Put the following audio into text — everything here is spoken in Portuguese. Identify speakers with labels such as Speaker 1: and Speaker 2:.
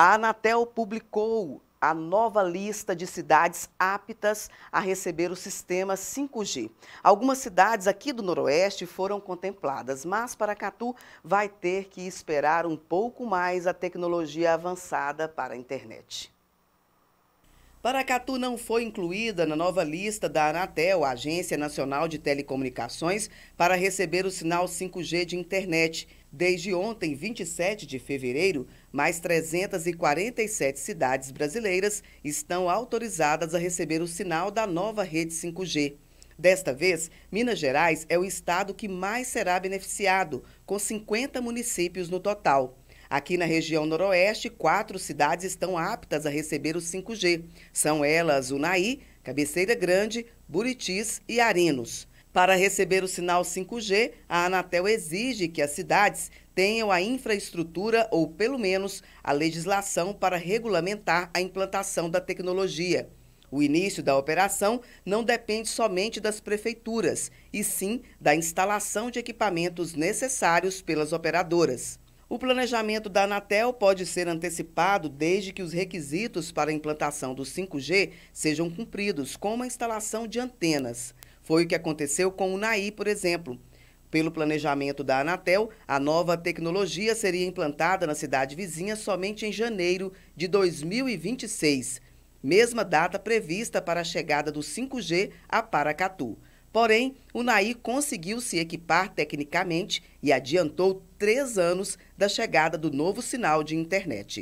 Speaker 1: A Anatel publicou a nova lista de cidades aptas a receber o sistema 5G. Algumas cidades aqui do Noroeste foram contempladas, mas Paracatu vai ter que esperar um pouco mais a tecnologia avançada para a internet. Paracatu não foi incluída na nova lista da Anatel, Agência Nacional de Telecomunicações, para receber o sinal 5G de internet. Desde ontem, 27 de fevereiro, mais 347 cidades brasileiras estão autorizadas a receber o sinal da nova rede 5G. Desta vez, Minas Gerais é o estado que mais será beneficiado, com 50 municípios no total. Aqui na região noroeste, quatro cidades estão aptas a receber o 5G. São elas Unaí, Cabeceira Grande, Buritis e Arinos. Para receber o sinal 5G, a Anatel exige que as cidades tenham a infraestrutura ou, pelo menos, a legislação para regulamentar a implantação da tecnologia. O início da operação não depende somente das prefeituras, e sim da instalação de equipamentos necessários pelas operadoras. O planejamento da Anatel pode ser antecipado desde que os requisitos para a implantação do 5G sejam cumpridos, como a instalação de antenas. Foi o que aconteceu com o NAI, por exemplo. Pelo planejamento da Anatel, a nova tecnologia seria implantada na cidade vizinha somente em janeiro de 2026, mesma data prevista para a chegada do 5G a Paracatu. Porém, o NAI conseguiu se equipar tecnicamente e adiantou três anos da chegada do novo sinal de internet.